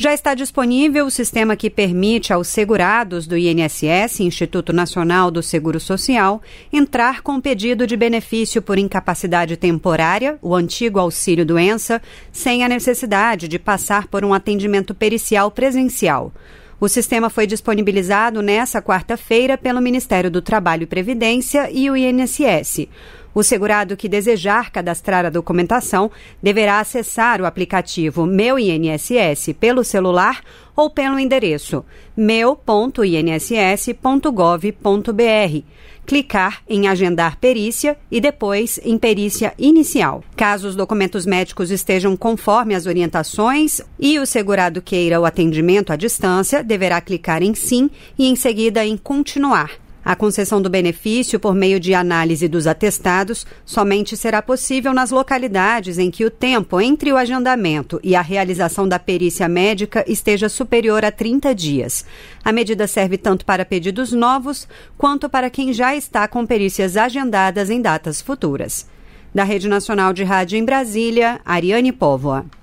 Já está disponível o sistema que permite aos segurados do INSS, Instituto Nacional do Seguro Social, entrar com pedido de benefício por incapacidade temporária, o antigo auxílio doença, sem a necessidade de passar por um atendimento pericial presencial. O sistema foi disponibilizado nesta quarta-feira pelo Ministério do Trabalho e Previdência e o INSS. O segurado que desejar cadastrar a documentação deverá acessar o aplicativo Meu INSS pelo celular ou pelo endereço meu.inss.gov.br, clicar em agendar perícia e depois em perícia inicial. Caso os documentos médicos estejam conforme as orientações e o segurado queira o atendimento à distância, deverá clicar em sim e em seguida em continuar. A concessão do benefício por meio de análise dos atestados somente será possível nas localidades em que o tempo entre o agendamento e a realização da perícia médica esteja superior a 30 dias. A medida serve tanto para pedidos novos quanto para quem já está com perícias agendadas em datas futuras. Da Rede Nacional de Rádio em Brasília, Ariane Póvoa.